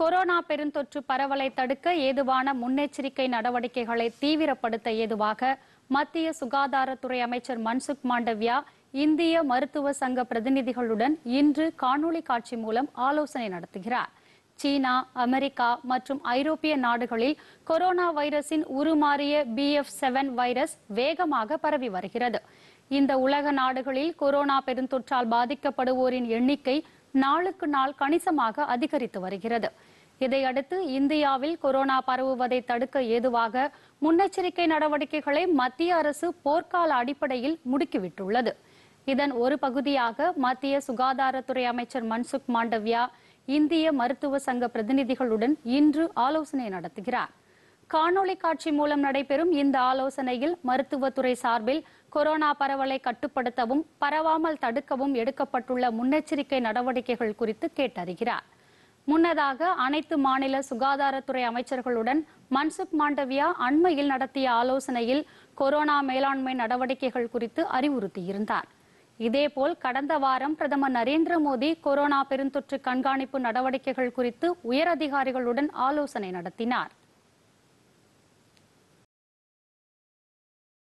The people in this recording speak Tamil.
கொரோனா பெருந்தொற்று பரவலை தடுக்க ஏதுவான முன்னெச்சரிக்கை நடவடிக்கைகளை தீவிரப்படுத்த ஏதுவாக மத்திய சுகாதாரத்துறை அமைச்சர் மன்சுக் மாண்டவ்யா இந்திய மருத்துவ சங்க பிரதிநிதிகளுடன் இன்று காணொலி காட்சி மூலம் ஆலோசனை நடத்துகிறார் சீனா அமெரிக்கா மற்றும் ஐரோப்பிய நாடுகளில் கொரோனா வைரஸின் உருமாறிய பி எஃப் செவன் வைரஸ் வேகமாக பரவி வருகிறது இந்த உலக நாடுகளில் கொரோனா பெருந்தொற்றால் பாதிக்கப்படுவோரின் எண்ணிக்கை நாளுக்கு நாள் கணிசமாக அதிகரித்து வருகிறது இதையடுத்து இந்தியாவில் கொரோனா பரவுவதை தடுக்க ஏதுவாக முன்னெச்சரிக்கை நடவடிக்கைகளை மத்திய அரசு போர்க்கால அடிப்படையில் முடுக்கிவிட்டுள்ளது இதன் ஒரு பகுதியாக மத்திய சுகாதாரத்துறை அமைச்சர் மன்சுக் மாண்டவியா இந்திய மருத்துவ சங்க பிரதிநிதிகளுடன் இன்று ஆலோசனை நடத்துகிறார் காணொலி காட்சி மூலம் நடைபெறும் இந்த ஆலோசனையில் மருத்துவத்துறை சார்பில் கொரோனா பரவலை கட்டுப்படுத்தவும் பரவாமல் தடுக்கவும் எடுக்கப்பட்டுள்ள முன்னெச்சரிக்கை நடவடிக்கைகள் குறித்து கேட்டறிகிறார் முன்னதாக அனைத்து மாநில சுகாதாரத்துறை அமைச்சர்களுடன் மன்சுக் மாண்டவியா அண்மையில் நடத்திய ஆலோசனையில் கொரோனா மேலாண்மை நடவடிக்கைகள் குறித்து அறிவுறுத்தியிருந்தார் இதேபோல் கடந்த வாரம் பிரதமர் நரேந்திர மோடி கொரோனா பெருந்தொற்று கண்காணிப்பு நடவடிக்கைகள் குறித்து உயரதிகாரிகளுடன் ஆலோசனை நடத்தினார்